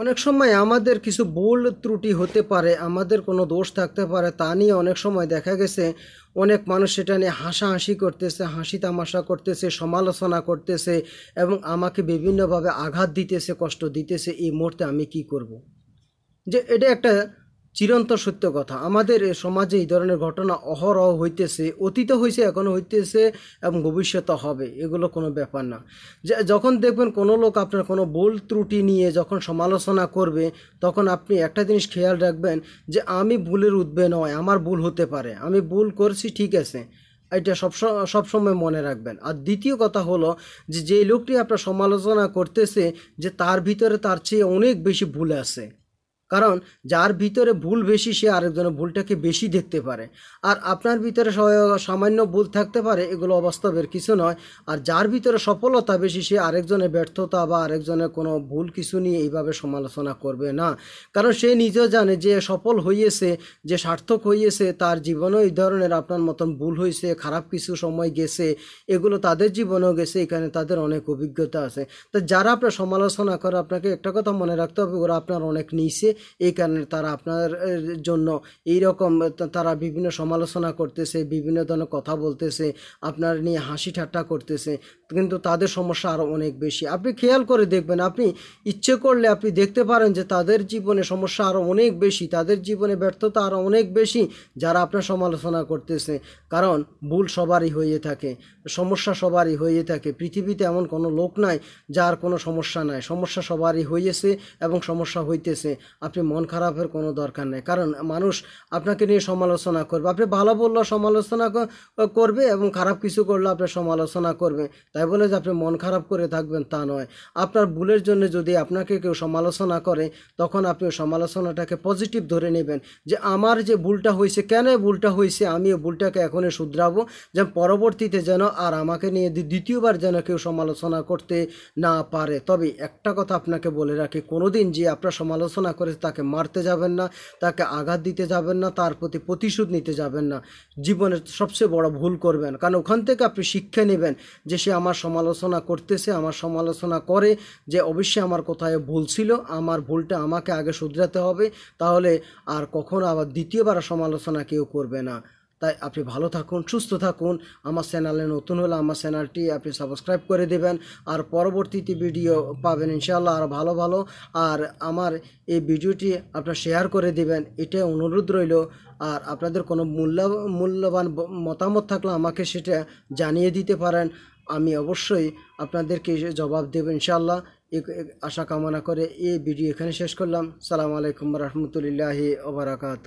অনেক সময় আমাদের কিছু ভুল ত্রুটি হতে পারে আমাদের কোনো দোষ থাকতে পারে তা নিয়ে অনেক সময় দেখা গেছে অনেক মানুষ সেটা নিয়ে হাসাহাসি করতেছে হাসি তামাশা করতেছে সমালোচনা করতেছে এবং আমাকে বিভিন্নভাবে আঘাত দিতেছে কষ্ট দিতেছে এই মুহূর্তে আমি কি করব। যে এটা একটা চিরন্ত সত্য কথা আমাদের সমাজে এই ধরনের ঘটনা অহরহ হইতেছে অতীত হয়েছে এখনও হইতেছে এবং ভবিষ্যতে হবে এগুলো কোনো ব্যাপার না যখন দেখবেন কোনো লোক আপনার কোনো বোল ত্রুটি নিয়ে যখন সমালোচনা করবে তখন আপনি একটা জিনিস খেয়াল রাখবেন যে আমি ভুলের উদ্বে নয় আমার ভুল হতে পারে আমি ভুল করছি ঠিক আছে এটা সব সময় মনে রাখবেন আর দ্বিতীয় কথা হলো যে যেই লোকটি আপনার সমালোচনা করতেছে যে তার ভিতরে তার চেয়ে অনেক বেশি ভুল আছে কারণ যার ভিতরে ভুল বেশি সে আরেকজনের ভুলটাকে বেশি দেখতে পারে আর আপনার ভিতরে সামান্য ভুল থাকতে পারে এগুলো অবাস্তবের কিছু নয় আর যার ভিতরে সফলতা বেশি সে আরেকজনের ব্যর্থতা বা আরেকজনের কোনো ভুল কিছু নিয়ে এইভাবে সমালোচনা করবে না কারণ সে নিজেও জানে যে সফল হইয়েছে যে সার্থক হইয়েছে তার জীবনেও এই ধরনের আপনার মতন ভুল হয়েছে খারাপ কিছু সময় গেছে এগুলো তাদের জীবনেও গেছে এখানে তাদের অনেক অভিজ্ঞতা আছে তা যারা আপনার সমালোচনা করে আপনাকে একটা কথা মনে রাখতে হবে ওরা আপনার অনেক নিচে এই কারণে তারা আপনার জন্য এই রকম তারা বিভিন্ন সমালোচনা করতেছে বিভিন্ন ধরনের কথা বলতেছে আপনার নিয়ে হাসি ঠাট্টা করতেছে কিন্তু তাদের সমস্যা আরও অনেক বেশি আপনি খেয়াল করে দেখবেন আপনি ইচ্ছে করলে আপনি দেখতে পারেন যে তাদের জীবনে সমস্যা আরও অনেক বেশি তাদের জীবনে ব্যর্থতা আরও অনেক বেশি যারা আপনার সমালোচনা করতেছে কারণ ভুল সবারই হয়ে থাকে সমস্যা সবারই হয়ে থাকে পৃথিবীতে এমন কোনো লোক নাই যার কোনো সমস্যা নাই সমস্যা সবারই হয়েছে এবং সমস্যা হইতেছে আপনি মন খারাপের কোনো দরকার নেই কারণ মানুষ আপনাকে নিয়ে সমালোচনা করবে আপনি ভালো বললে সমালোচনা করবে এবং খারাপ কিছু করলে আপনি সমালোচনা করবে তাই বলে যে আপনি মন খারাপ করে থাকবেন তা নয় আপনার ভুলের জন্য যদি আপনাকে কেউ সমালোচনা করে তখন আপনি সমালোচনাটাকে পজিটিভ ধরে নেবেন যে আমার যে ভুলটা হয়েছে কেন ভুলটা হয়েছে আমি ওই ভুলটাকে এখনই শুধরাবো যে পরবর্তীতে যেন আর আমাকে নিয়ে দ্বিতীয়বার যেন কেউ সমালোচনা করতে না পারে তবে একটা কথা আপনাকে বলে রাখি কোনোদিন যে আপনার সমালোচনা করে তাকে মারতে যাবেন না তাকে আঘাত দিতে যাবেন না তার প্রতি প্রতিশোধ নিতে যাবেন না জীবনের সবচেয়ে বড় ভুল করবেন কারণ ওখান থেকে আপনি শিক্ষা নেবেন যে সে আমার সমালোচনা করতেছে আমার সমালোচনা করে যে অবশ্যই আমার কোথায় ভুল ছিল আমার ভুলটা আমাকে আগে শুধরাতে হবে তাহলে আর কখনো আবার দ্বিতীয়বার সমালোচনা কেউ করবে না তাই আপনি ভালো থাকুন সুস্থ থাকুন আমার চ্যানেলে নতুন হলে আমার চ্যানেলটি আপনি সাবস্ক্রাইব করে দেবেন আর পরবর্তীতে ভিডিও পাবেন ইনশাল্লাহ আর ভালো ভালো আর আমার এই ভিডিওটি আপনার শেয়ার করে দেবেন এটা অনুরোধ রইল আর আপনাদের কোনো মূল্য মূল্যবান মতামত থাকলে আমাকে সেটা জানিয়ে দিতে পারেন আমি অবশ্যই আপনাদেরকে জবাব দেব ইনশাল্লাহ আশা কামনা করে এই ভিডিও এখানে শেষ করলাম সালাম আলাইকুম রহমতুলিল্লাহি ওবরাকাত